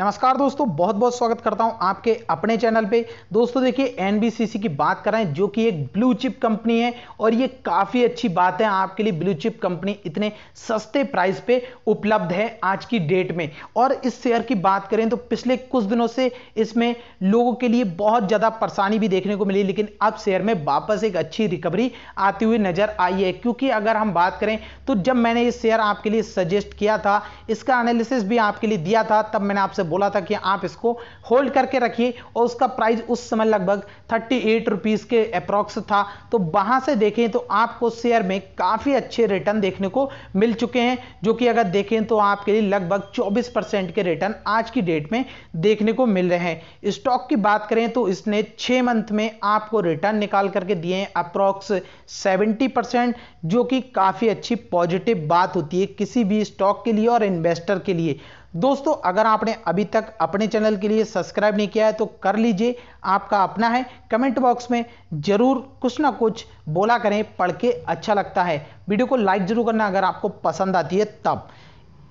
नमस्कार दोस्तों बहुत बहुत स्वागत करता हूं आपके अपने चैनल पे दोस्तों देखिए एनबीसीसी की बात करें जो कि एक ब्लू चिप कंपनी है और ये काफ़ी अच्छी बात है आपके लिए ब्लू चिप कंपनी इतने सस्ते प्राइस पे उपलब्ध है आज की डेट में और इस शेयर की बात करें तो पिछले कुछ दिनों से इसमें लोगों के लिए बहुत ज़्यादा परेशानी भी देखने को मिली लेकिन अब शेयर में वापस एक अच्छी रिकवरी आती हुई नज़र आई है क्योंकि अगर हम बात करें तो जब मैंने ये शेयर आपके लिए सजेस्ट किया था इसका एनालिसिस भी आपके लिए दिया था तब मैंने आपसे बोला था कि आप इसको होल्ड करके रखिए और उसका प्राइस उस समय लगभग थर्टी एट रुपीज़ के अप्रॉक्स था तो वहां से देखें तो आपको शेयर में काफ़ी अच्छे रिटर्न देखने को मिल चुके हैं जो कि अगर देखें तो आपके लिए लगभग चौबीस परसेंट के रिटर्न आज की डेट में देखने को मिल रहे हैं स्टॉक की बात करें तो इसने छह मंथ में आपको रिटर्न निकाल करके दिए हैं अप्रॉक्स सेवेंटी जो कि काफ़ी अच्छी पॉजिटिव बात होती है किसी भी स्टॉक के लिए और इन्वेस्टर के लिए दोस्तों अगर आपने अभी तक अपने चैनल के लिए सब्सक्राइब नहीं किया है तो कर लीजिए आपका अपना है कमेंट बॉक्स में ज़रूर कुछ ना कुछ बोला करें पढ़ के अच्छा लगता है वीडियो को लाइक ज़रूर करना अगर आपको पसंद आती है तब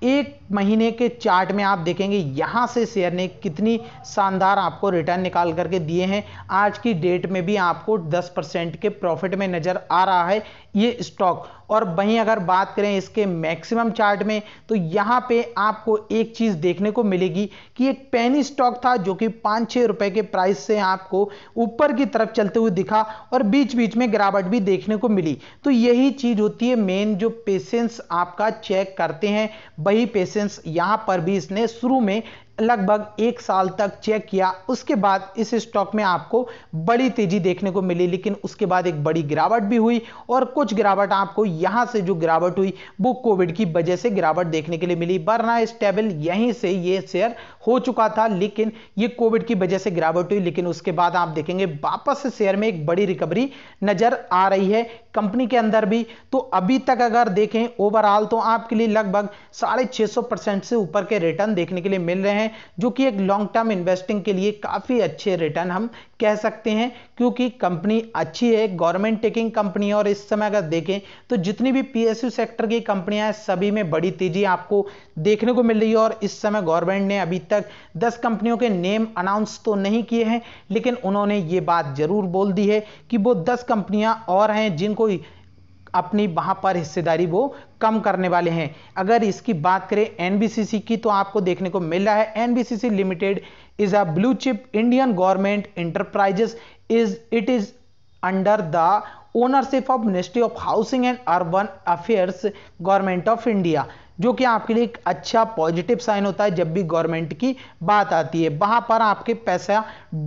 एक महीने के चार्ट में आप देखेंगे यहाँ से शेयर ने कितनी शानदार आपको रिटर्न निकाल करके दिए हैं आज की डेट में भी आपको 10 परसेंट के प्रॉफिट में नज़र आ रहा है ये स्टॉक और वहीं अगर बात करें इसके मैक्सिमम चार्ट में तो यहाँ पे आपको एक चीज़ देखने को मिलेगी कि एक पैनी स्टॉक था जो कि पाँच छः रुपए के प्राइस से आपको ऊपर की तरफ चलते हुए दिखा और बीच बीच में गिरावट भी देखने को मिली तो यही चीज़ होती है मेन जो पेशेंस आपका चेक करते हैं वही पेशेंस यहां पर भी इसने शुरू में लगभग एक साल तक चेक किया उसके बाद इस स्टॉक में आपको बड़ी तेजी देखने को मिली लेकिन उसके बाद एक बड़ी गिरावट भी हुई और कुछ गिरावट आपको यहां से जो गिरावट हुई वो कोविड की वजह से गिरावट देखने के लिए मिली वरना स्टेबल यहीं से ये शेयर हो चुका था लेकिन ये कोविड की वजह से गिरावट हुई लेकिन उसके बाद आप देखेंगे वापस शेयर में एक बड़ी रिकवरी नजर आ रही है कंपनी के अंदर भी तो अभी तक अगर देखें ओवरऑल तो आपके लिए लगभग साढ़े से ऊपर के रिटर्न देखने के लिए मिल रहे हैं हैं जो कि एक लॉन्ग टर्म इन्वेस्टिंग के लिए काफ़ी अच्छे रिटर्न हम कह सकते हैं क्योंकि कंपनी अच्छी है गवर्नमेंट टेकिंग कंपनी और इस समय अगर देखें तो जितनी भी पीएसयू सेक्टर की कंपनियां हैं सभी में बड़ी तेजी आपको देखने को मिल रही है और इस समय गवर्नमेंट ने अभी तक 10 कंपनियों के नेम अनाउंस तो नहीं किए हैं लेकिन उन्होंने ये बात जरूर बोल दी है कि वो 10 कंपनियां और हैं जिनको अपनी वहाँ पर हिस्सेदारी वो कम करने वाले हैं अगर इसकी बात करें एनबीसीसी की तो आपको देखने को मिल रहा है NBCC limited is a blue chip Indian government enterprises is it is under the ownership of ministry of housing and urban affairs government of India जो कि आपके लिए एक अच्छा पॉजिटिव साइन होता है जब भी गवर्नमेंट की बात आती है वहां पर आपके पैसा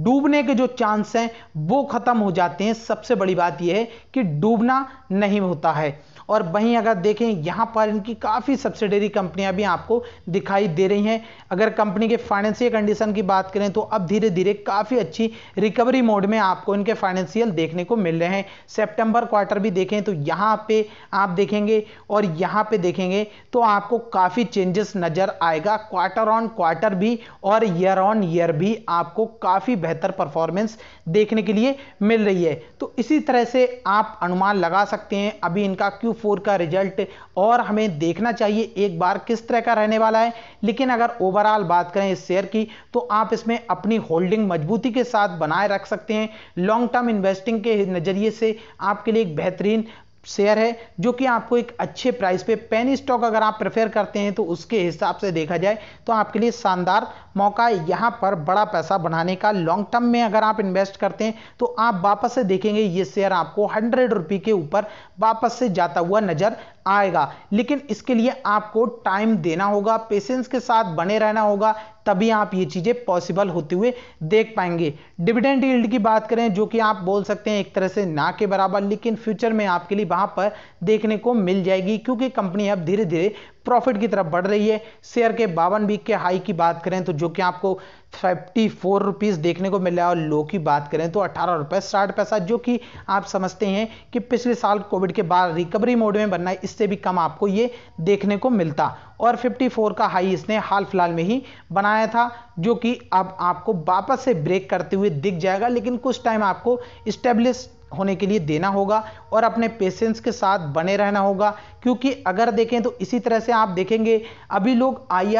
डूबने के जो चांस हैं वो खत्म हो जाते हैं सबसे बड़ी बात यह है कि डूबना नहीं होता है और वहीं अगर देखें यहाँ पर इनकी काफ़ी सब्सिडरी कंपनियाँ भी आपको दिखाई दे रही हैं अगर कंपनी के फाइनेंशियल कंडीशन की बात करें तो अब धीरे धीरे काफ़ी अच्छी रिकवरी मोड में आपको इनके फाइनेंशियल देखने को मिल रहे हैं सेप्टेम्बर क्वार्टर भी देखें तो यहाँ पर आप देखेंगे और यहाँ पर देखेंगे तो आपको काफ़ी चेंजेस नज़र आएगा क्वार्टर ऑन क्वार्टर भी और ईयर ऑन ईयर भी आपको काफ़ी बेहतर परफॉर्मेंस देखने के लिए मिल रही है तो इसी तरह से आप अनुमान लगा सकते हैं अभी इनका Q4 का रिजल्ट और हमें देखना चाहिए एक बार किस तरह का रहने वाला है लेकिन अगर ओवरऑल बात करें इस शेयर की तो आप इसमें अपनी होल्डिंग मजबूती के साथ बनाए रख सकते हैं लॉन्ग टर्म इन्वेस्टिंग के नज़रिए से आपके लिए एक बेहतरीन शेयर है जो कि आपको एक अच्छे प्राइस पे पेन स्टॉक अगर आप प्रेफर करते हैं तो उसके हिसाब से देखा जाए तो आपके लिए शानदार मौका है यहाँ पर बड़ा पैसा बनाने का लॉन्ग टर्म में अगर आप इन्वेस्ट करते हैं तो आप वापस से देखेंगे ये शेयर आपको हंड्रेड रुपी के ऊपर वापस से जाता हुआ नजर आएगा लेकिन इसके लिए आपको टाइम देना होगा पेशेंस के साथ बने रहना होगा तभी आप ये चीज़ें पॉसिबल होते हुए देख पाएंगे डिविडेंड यील्ड की बात करें जो कि आप बोल सकते हैं एक तरह से ना के बराबर लेकिन फ्यूचर में आपके लिए वहाँ पर देखने को मिल जाएगी क्योंकि कंपनी अब धीरे धीरे प्रॉफिट की तरफ बढ़ रही है शेयर के बावन वीक के हाई की बात करें तो जो कि आपको फिफ्टी फोर रुपीज़ देखने को मिल रहा है और लो की बात करें तो अठारह रुपये साठ पैसा जो कि आप समझते हैं कि पिछले साल कोविड के बाद रिकवरी मोड में बनना है इससे भी कम आपको ये देखने को मिलता और 54 का हाई इसने हाल फिलहाल में ही बनाया था जो कि अब आपको वापस से ब्रेक करते हुए दिख जाएगा लेकिन कुछ टाइम आपको स्टेब्लिश होने के लिए देना होगा और अपने पेशेंस के साथ बने रहना होगा क्योंकि अगर देखें तो इसी तरह से आप देखेंगे अभी लोग आई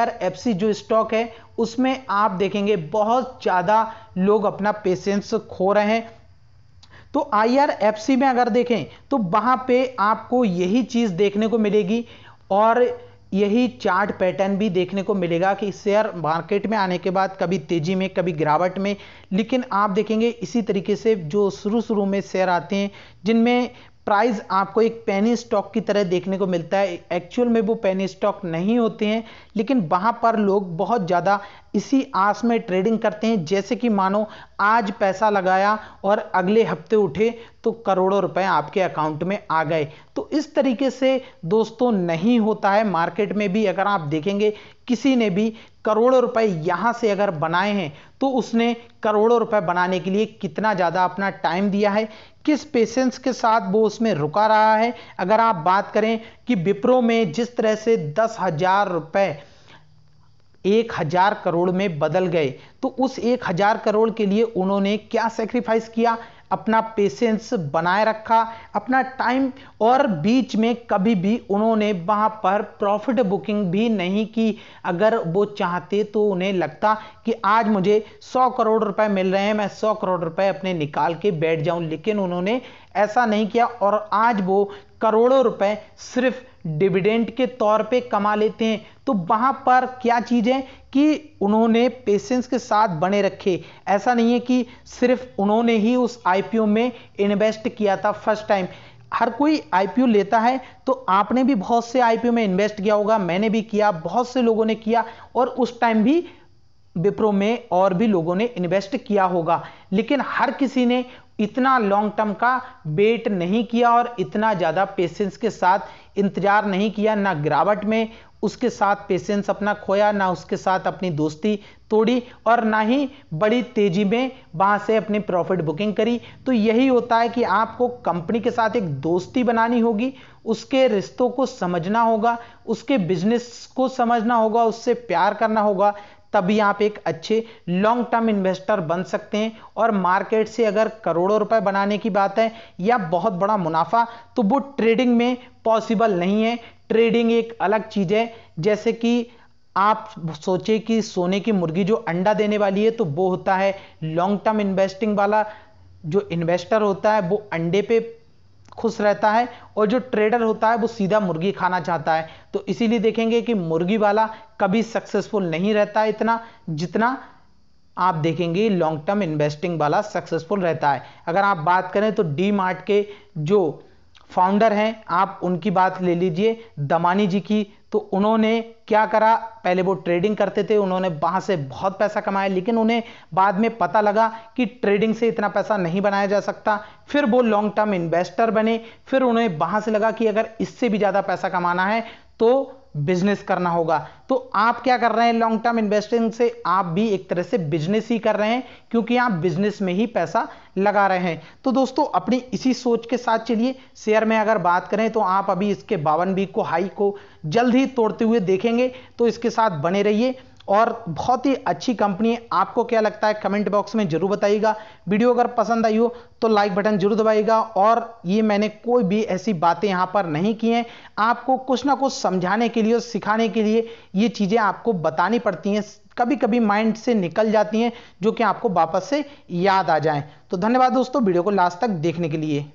जो स्टॉक है उसमें आप देखेंगे बहुत ज़्यादा लोग अपना पेशेंस खो रहे हैं तो आई में अगर देखें तो वहाँ पे आपको यही चीज़ देखने को मिलेगी और यही चार्ट पैटर्न भी देखने को मिलेगा कि शेयर मार्केट में आने के बाद कभी तेजी में कभी गिरावट में लेकिन आप देखेंगे इसी तरीके से जो शुरू शुरू में शेयर आते हैं जिनमें प्राइस आपको एक पेनी स्टॉक की तरह देखने को मिलता है एक्चुअल में वो पेनी स्टॉक नहीं होते हैं लेकिन वहाँ पर लोग बहुत ज़्यादा इसी आस में ट्रेडिंग करते हैं जैसे कि मानो आज पैसा लगाया और अगले हफ्ते उठे तो करोड़ों रुपए आपके अकाउंट में आ गए तो इस तरीके से दोस्तों नहीं होता है मार्केट में भी अगर आप देखेंगे किसी ने भी करोड़ों रुपए यहाँ से अगर बनाए हैं तो उसने करोड़ों रुपए बनाने के लिए कितना ज़्यादा अपना टाइम दिया है किस पेशेंस के साथ वो उसमें रुका रहा है अगर आप बात करें कि विप्रो में जिस तरह से दस हज़ार रुपये एक हज़ार करोड़ में बदल गए तो उस एक हज़ार करोड़ के लिए उन्होंने क्या सेक्रीफाइस किया अपना पेशेंस बनाए रखा अपना टाइम और बीच में कभी भी उन्होंने वहाँ पर प्रॉफिट बुकिंग भी नहीं की अगर वो चाहते तो उन्हें लगता कि आज मुझे 100 करोड़ रुपए मिल रहे हैं मैं 100 करोड़ रुपए अपने निकाल के बैठ जाऊँ लेकिन उन्होंने ऐसा नहीं किया और आज वो करोड़ों रुपए सिर्फ डिविडेंड के तौर पे कमा लेते हैं तो वहां पर क्या चीज़ है कि उन्होंने पेशेंस के साथ बने रखे ऐसा नहीं है कि सिर्फ उन्होंने ही उस आईपीओ में इन्वेस्ट किया था फर्स्ट टाइम हर कोई आईपीओ लेता है तो आपने भी बहुत से आईपीओ में इन्वेस्ट किया होगा मैंने भी किया बहुत से लोगों ने किया और उस टाइम भी विप्रो में और भी लोगों ने इन्वेस्ट किया होगा लेकिन हर किसी ने इतना लॉन्ग टर्म का वेट नहीं किया और इतना ज़्यादा पेशेंस के साथ इंतज़ार नहीं किया ना गिरावट में उसके साथ पेशेंस अपना खोया ना उसके साथ अपनी दोस्ती तोड़ी और ना ही बड़ी तेज़ी में वहाँ से अपनी प्रॉफिट बुकिंग करी तो यही होता है कि आपको कंपनी के साथ एक दोस्ती बनानी होगी उसके रिश्तों को समझना होगा उसके बिजनेस को समझना होगा उससे प्यार करना होगा तभी आप एक अच्छे लॉन्ग टर्म इन्वेस्टर बन सकते हैं और मार्केट से अगर करोड़ों रुपए बनाने की बात है या बहुत बड़ा मुनाफा तो वो ट्रेडिंग में पॉसिबल नहीं है ट्रेडिंग एक अलग चीज़ है जैसे कि आप सोचे कि सोने की मुर्गी जो अंडा देने वाली है तो वो होता है लॉन्ग टर्म इन्वेस्टिंग वाला जो इन्वेस्टर होता है वो अंडे पे खुश रहता है और जो ट्रेडर होता है वो सीधा मुर्गी खाना चाहता है तो इसीलिए देखेंगे कि मुर्गी वाला कभी सक्सेसफुल नहीं रहता है इतना जितना आप देखेंगे लॉन्ग टर्म इन्वेस्टिंग वाला सक्सेसफुल रहता है अगर आप बात करें तो डी मार्ट के जो फाउंडर हैं आप उनकी बात ले लीजिए दमानी जी की तो उन्होंने क्या करा पहले वो ट्रेडिंग करते थे उन्होंने वहाँ से बहुत पैसा कमाया लेकिन उन्हें बाद में पता लगा कि ट्रेडिंग से इतना पैसा नहीं बनाया जा सकता फिर वो लॉन्ग टर्म इन्वेस्टर बने फिर उन्हें वहाँ से लगा कि अगर इससे भी ज़्यादा पैसा कमाना है तो बिजनेस करना होगा तो आप क्या कर रहे हैं लॉन्ग टर्म इन्वेस्टिंग से आप भी एक तरह से बिजनेस ही कर रहे हैं क्योंकि आप बिजनेस में ही पैसा लगा रहे हैं तो दोस्तों अपनी इसी सोच के साथ चलिए शेयर में अगर बात करें तो आप अभी इसके बावन वीक को हाई को जल्द ही तोड़ते हुए देखेंगे तो इसके साथ बने रहिए और बहुत ही अच्छी कंपनी है आपको क्या लगता है कमेंट बॉक्स में जरूर बताइएगा वीडियो अगर पसंद आई हो तो लाइक बटन जरूर दबाइएगा और ये मैंने कोई भी ऐसी बातें यहाँ पर नहीं की हैं आपको कुछ ना कुछ समझाने के लिए और सिखाने के लिए ये चीज़ें आपको बतानी पड़ती हैं कभी कभी माइंड से निकल जाती हैं जो कि आपको वापस से याद आ जाएँ तो धन्यवाद दोस्तों वीडियो को लास्ट तक देखने के लिए